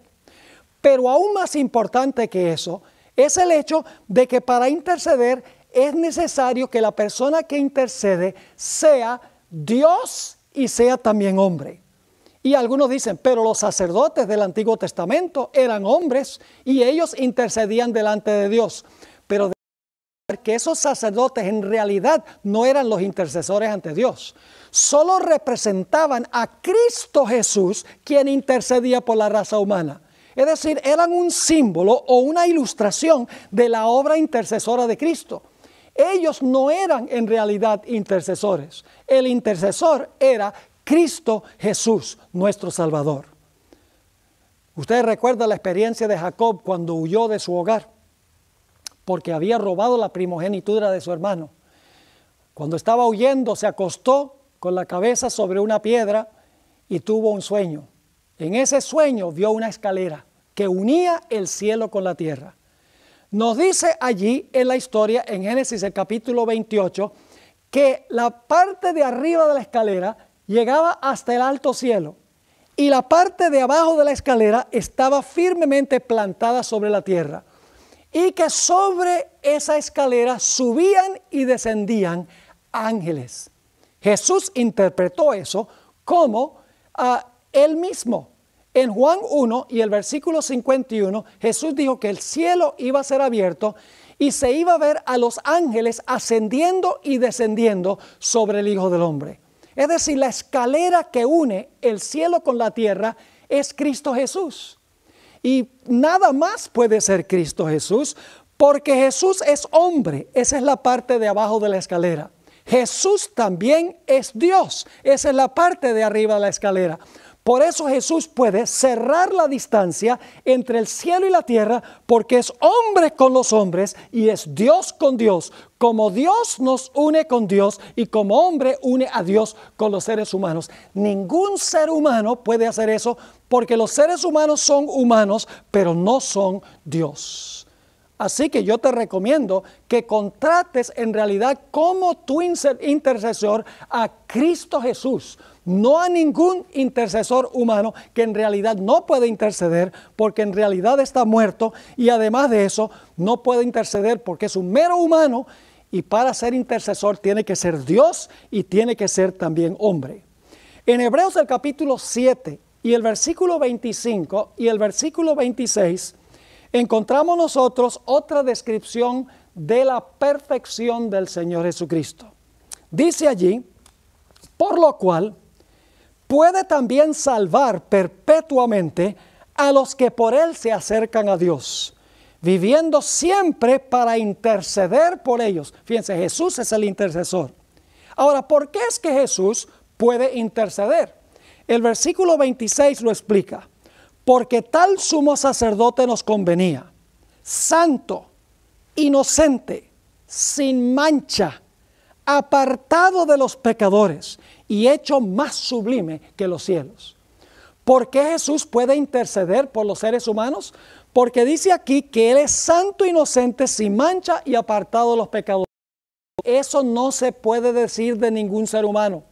Pero aún más importante que eso es el hecho de que para interceder es necesario que la persona que intercede sea Dios y sea también hombre. Y algunos dicen, pero los sacerdotes del Antiguo Testamento eran hombres y ellos intercedían delante de Dios. Pero que esos sacerdotes en realidad no eran los intercesores ante Dios. Solo representaban a Cristo Jesús quien intercedía por la raza humana. Es decir, eran un símbolo o una ilustración de la obra intercesora de Cristo. Ellos no eran en realidad intercesores. El intercesor era Cristo Jesús, nuestro Salvador. Usted recuerda la experiencia de Jacob cuando huyó de su hogar porque había robado la primogenitura de su hermano. Cuando estaba huyendo, se acostó con la cabeza sobre una piedra y tuvo un sueño. En ese sueño vio una escalera que unía el cielo con la tierra. Nos dice allí en la historia, en Génesis el capítulo 28, que la parte de arriba de la escalera llegaba hasta el alto cielo y la parte de abajo de la escalera estaba firmemente plantada sobre la tierra y que sobre esa escalera subían y descendían ángeles. Jesús interpretó eso como a ah, él mismo. En Juan 1 y el versículo 51, Jesús dijo que el cielo iba a ser abierto y se iba a ver a los ángeles ascendiendo y descendiendo sobre el Hijo del Hombre. Es decir, la escalera que une el cielo con la tierra es Cristo Jesús. Y nada más puede ser Cristo Jesús, porque Jesús es hombre. Esa es la parte de abajo de la escalera. Jesús también es Dios. Esa es la parte de arriba de la escalera. Por eso Jesús puede cerrar la distancia entre el cielo y la tierra porque es hombre con los hombres y es Dios con Dios. Como Dios nos une con Dios y como hombre une a Dios con los seres humanos. Ningún ser humano puede hacer eso porque los seres humanos son humanos pero no son Dios. Así que yo te recomiendo que contrates en realidad como tu intercesor a Cristo Jesús no a ningún intercesor humano que en realidad no puede interceder porque en realidad está muerto y además de eso no puede interceder porque es un mero humano y para ser intercesor tiene que ser Dios y tiene que ser también hombre. En Hebreos el capítulo 7 y el versículo 25 y el versículo 26 encontramos nosotros otra descripción de la perfección del Señor Jesucristo. Dice allí, por lo cual, puede también salvar perpetuamente a los que por Él se acercan a Dios, viviendo siempre para interceder por ellos. Fíjense, Jesús es el intercesor. Ahora, ¿por qué es que Jesús puede interceder? El versículo 26 lo explica. Porque tal sumo sacerdote nos convenía, santo, inocente, sin mancha, apartado de los pecadores y hecho más sublime que los cielos. ¿Por qué Jesús puede interceder por los seres humanos? Porque dice aquí que Él es santo, inocente, sin mancha y apartado de los pecadores. Eso no se puede decir de ningún ser humano.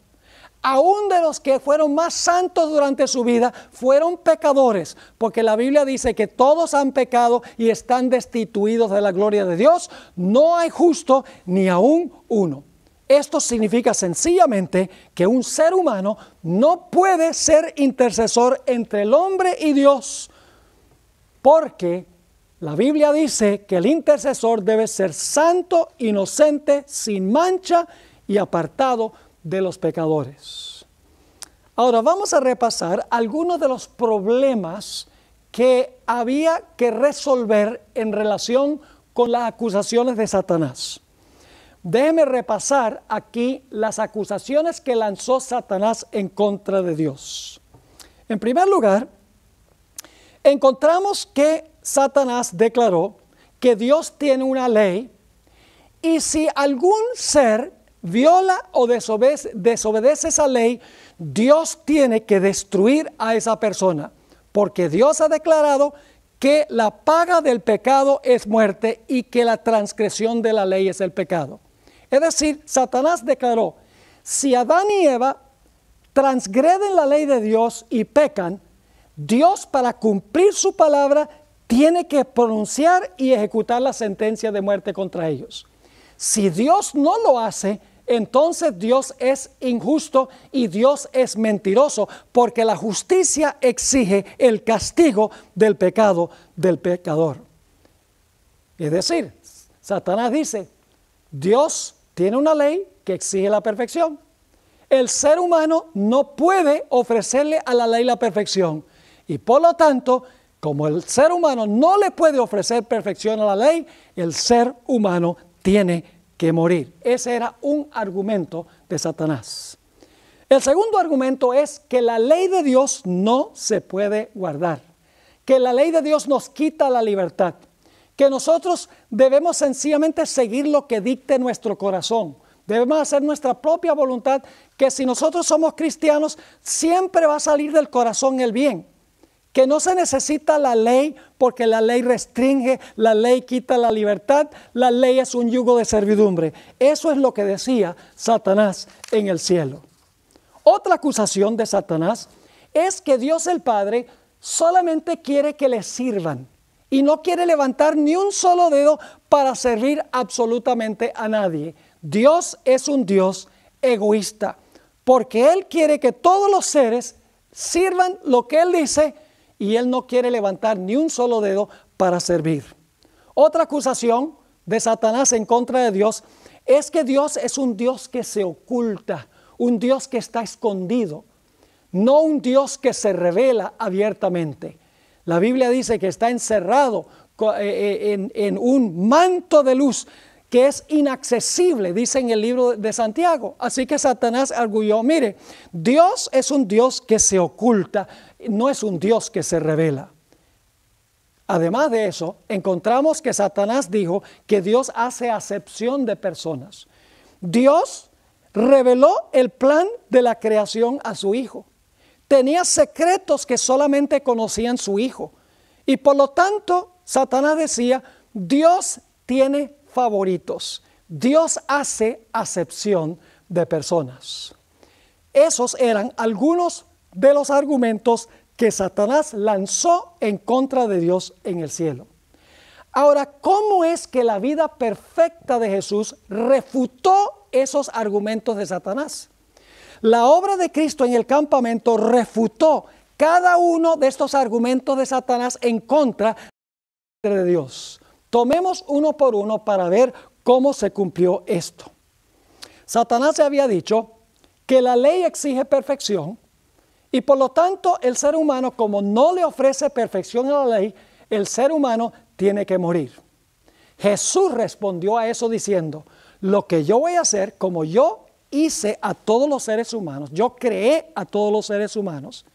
Aún de los que fueron más santos durante su vida, fueron pecadores, porque la Biblia dice que todos han pecado y están destituidos de la gloria de Dios. No hay justo ni aún uno. Esto significa sencillamente que un ser humano no puede ser intercesor entre el hombre y Dios, porque la Biblia dice que el intercesor debe ser santo, inocente, sin mancha y apartado de los pecadores. Ahora vamos a repasar algunos de los problemas que había que resolver en relación con las acusaciones de Satanás. Déjeme repasar aquí las acusaciones que lanzó Satanás en contra de Dios. En primer lugar, encontramos que Satanás declaró que Dios tiene una ley y si algún ser viola o desobedece, desobedece esa ley, Dios tiene que destruir a esa persona, porque Dios ha declarado que la paga del pecado es muerte y que la transgresión de la ley es el pecado. Es decir, Satanás declaró, si Adán y Eva transgreden la ley de Dios y pecan, Dios para cumplir su palabra tiene que pronunciar y ejecutar la sentencia de muerte contra ellos. Si Dios no lo hace, entonces Dios es injusto y Dios es mentiroso, porque la justicia exige el castigo del pecado del pecador. Es decir, Satanás dice, Dios tiene una ley que exige la perfección. El ser humano no puede ofrecerle a la ley la perfección. Y por lo tanto, como el ser humano no le puede ofrecer perfección a la ley, el ser humano tiene que morir. Ese era un argumento de Satanás. El segundo argumento es que la ley de Dios no se puede guardar, que la ley de Dios nos quita la libertad que nosotros debemos sencillamente seguir lo que dicte nuestro corazón. Debemos hacer nuestra propia voluntad, que si nosotros somos cristianos, siempre va a salir del corazón el bien. Que no se necesita la ley porque la ley restringe, la ley quita la libertad, la ley es un yugo de servidumbre. Eso es lo que decía Satanás en el cielo. Otra acusación de Satanás es que Dios el Padre solamente quiere que le sirvan y no quiere levantar ni un solo dedo para servir absolutamente a nadie. Dios es un Dios egoísta, porque Él quiere que todos los seres sirvan lo que Él dice y Él no quiere levantar ni un solo dedo para servir. Otra acusación de Satanás en contra de Dios es que Dios es un Dios que se oculta, un Dios que está escondido, no un Dios que se revela abiertamente. La Biblia dice que está encerrado eh, eh, en, un manto de luz que es inaccesible, dice en el libro de Santiago. Así que Satanás arguyó, mire, Dios es un Dios que se oculta, no es un Dios que se revela. Además de eso, encontramos que Satanás dijo que Dios hace acepción de personas. Dios reveló el plan de la creación a su Hijo tenía secretos que solamente conocían su hijo. Y por lo tanto, Satanás decía, Dios tiene favoritos. Dios hace acepción de personas. Esos eran algunos de los argumentos que Satanás lanzó en contra de Dios en el cielo. Ahora, ¿cómo es que la vida perfecta de Jesús refutó esos argumentos de Satanás? La obra de Cristo en el campamento refutó cada uno de estos argumentos de Satanás en contra de Dios. Tomemos uno por uno para ver cómo se cumplió esto. Satanás se había dicho que la ley exige perfección y por lo tanto el ser humano, como no le ofrece perfección a la ley, el ser humano tiene que morir. Jesús respondió a eso diciendo, lo que yo voy a hacer, como yo hice a todos los seres humanos, yo creé a todos los seres humanos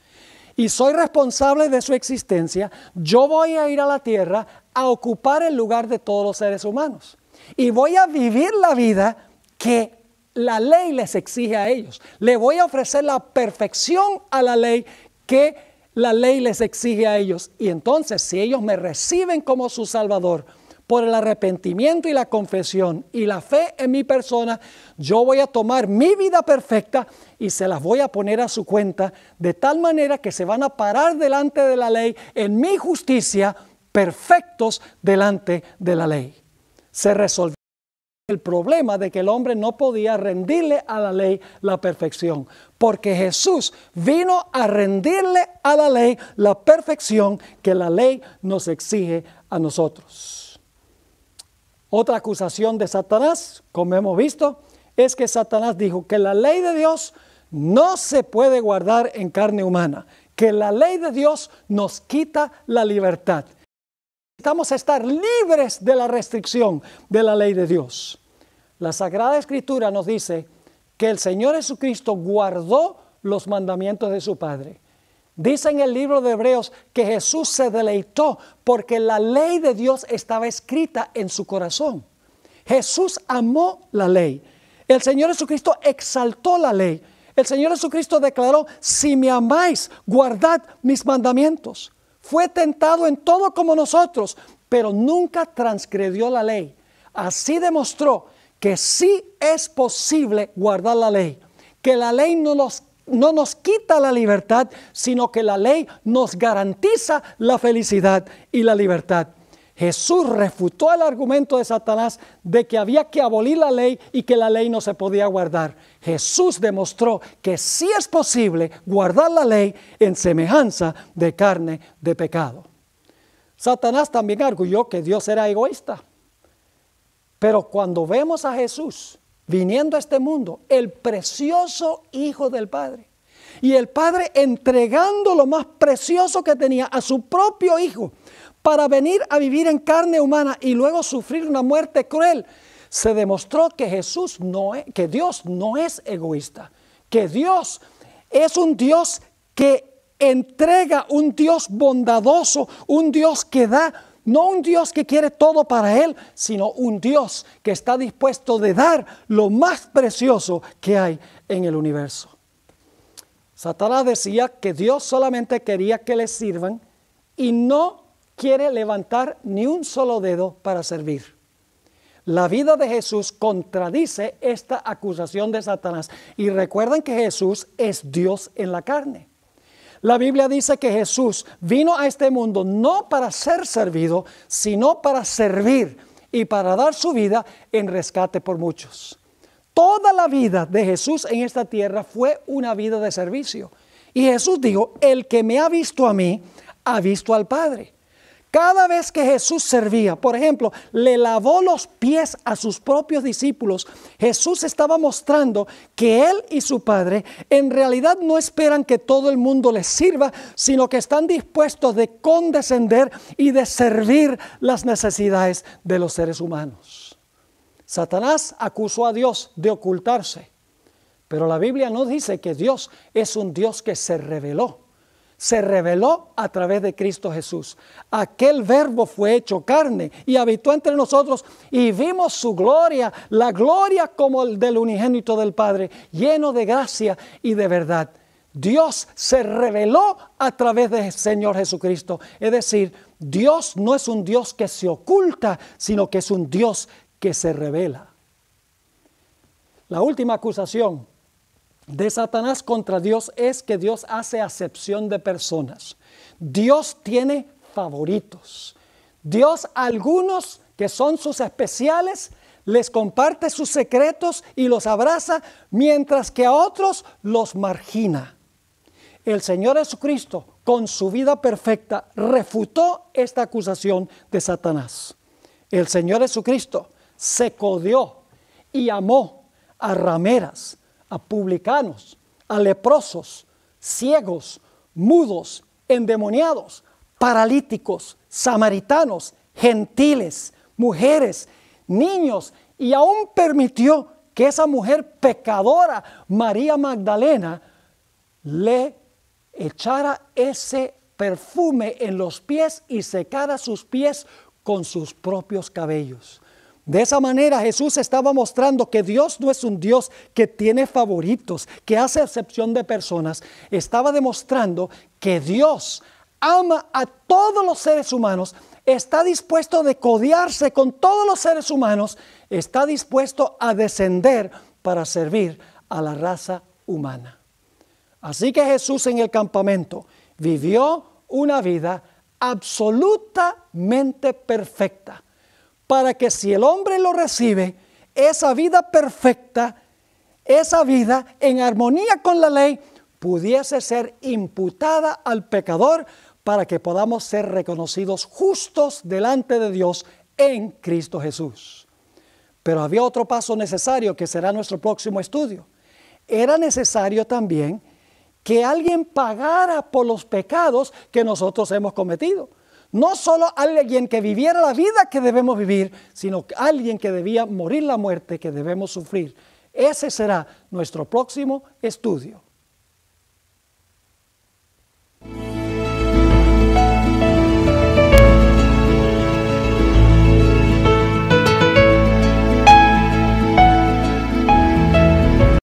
y soy responsable de su existencia, yo voy a ir a la tierra a ocupar el lugar de todos los seres humanos y voy a vivir la vida que la ley les exige a ellos. Le voy a ofrecer la perfección a la ley que la ley les exige a ellos. Y entonces, si ellos me reciben como su Salvador, por el arrepentimiento y la confesión y la fe en mi persona, yo voy a tomar mi vida perfecta y se las voy a poner a su cuenta de tal manera que se van a parar delante de la ley en mi justicia, perfectos delante de la ley. Se resolvió el problema de que el hombre no podía rendirle a la ley la perfección, porque Jesús vino a rendirle a la ley la perfección que la ley nos exige a nosotros. Otra acusación de Satanás, como hemos visto, es que Satanás dijo que la ley de Dios no se puede guardar en carne humana, que la ley de Dios nos quita la libertad. Necesitamos estar libres de la restricción de la ley de Dios. La Sagrada Escritura nos dice que el Señor Jesucristo guardó los mandamientos de su Padre. Dice en el libro de Hebreos que Jesús se deleitó porque la ley de Dios estaba escrita en su corazón. Jesús amó la ley. El Señor Jesucristo exaltó la ley. El Señor Jesucristo declaró, si me amáis, guardad mis mandamientos. Fue tentado en todo como nosotros, pero nunca transgredió la ley. Así demostró que sí es posible guardar la ley, que la ley no los no nos quita la libertad, sino que la ley nos garantiza la felicidad y la libertad. Jesús refutó el argumento de Satanás de que había que abolir la ley y que la ley no se podía guardar. Jesús demostró que sí es posible guardar la ley en semejanza de carne de pecado. Satanás también arguyó que Dios era egoísta. Pero cuando vemos a Jesús viniendo a este mundo, el precioso Hijo del Padre. Y el Padre entregando lo más precioso que tenía a su propio Hijo para venir a vivir en carne humana y luego sufrir una muerte cruel, se demostró que Jesús no es, que Dios no es egoísta, que Dios es un Dios que entrega, un Dios bondadoso, un Dios que da no un Dios que quiere todo para Él, sino un Dios que está dispuesto de dar lo más precioso que hay en el universo. Satanás decía que Dios solamente quería que le sirvan y no quiere levantar ni un solo dedo para servir. La vida de Jesús contradice esta acusación de Satanás. Y recuerden que Jesús es Dios en la carne. La Biblia dice que Jesús vino a este mundo no para ser servido, sino para servir y para dar su vida en rescate por muchos. Toda la vida de Jesús en esta tierra fue una vida de servicio. Y Jesús dijo, el que me ha visto a mí, ha visto al Padre. Cada vez que Jesús servía, por ejemplo, le lavó los pies a sus propios discípulos, Jesús estaba mostrando que Él y su Padre en realidad no esperan que todo el mundo les sirva, sino que están dispuestos de condescender y de servir las necesidades de los seres humanos. Satanás acusó a Dios de ocultarse, pero la Biblia no dice que Dios es un Dios que se reveló se reveló a través de Cristo Jesús. Aquel verbo fue hecho carne y habitó entre nosotros y vimos su gloria, la gloria como el del unigénito del Padre, lleno de gracia y de verdad. Dios se reveló a través del Señor Jesucristo. Es decir, Dios no es un Dios que se oculta, sino que es un Dios que se revela. La última acusación de Satanás contra Dios es que Dios hace acepción de personas. Dios tiene favoritos. Dios a algunos que son sus especiales les comparte sus secretos y los abraza, mientras que a otros los margina. El Señor Jesucristo, con su vida perfecta, refutó esta acusación de Satanás. El Señor Jesucristo se codió y amó a rameras a publicanos, a leprosos, ciegos, mudos, endemoniados, paralíticos, samaritanos, gentiles, mujeres, niños, y aún permitió que esa mujer pecadora, María Magdalena, le echara ese perfume en los pies y secara sus pies con sus propios cabellos. De esa manera Jesús estaba mostrando que Dios no es un Dios que tiene favoritos, que hace excepción de personas. Estaba demostrando que Dios ama a todos los seres humanos, está dispuesto a codearse con todos los seres humanos, está dispuesto a descender para servir a la raza humana. Así que Jesús en el campamento vivió una vida absolutamente perfecta para que si el hombre lo recibe, esa vida perfecta, esa vida en armonía con la ley, pudiese ser imputada al pecador para que podamos ser reconocidos justos delante de Dios en Cristo Jesús. Pero había otro paso necesario que será nuestro próximo estudio. Era necesario también que alguien pagara por los pecados que nosotros hemos cometido. No solo alguien que viviera la vida que debemos vivir, sino alguien que debía morir la muerte que debemos sufrir. Ese será nuestro próximo estudio.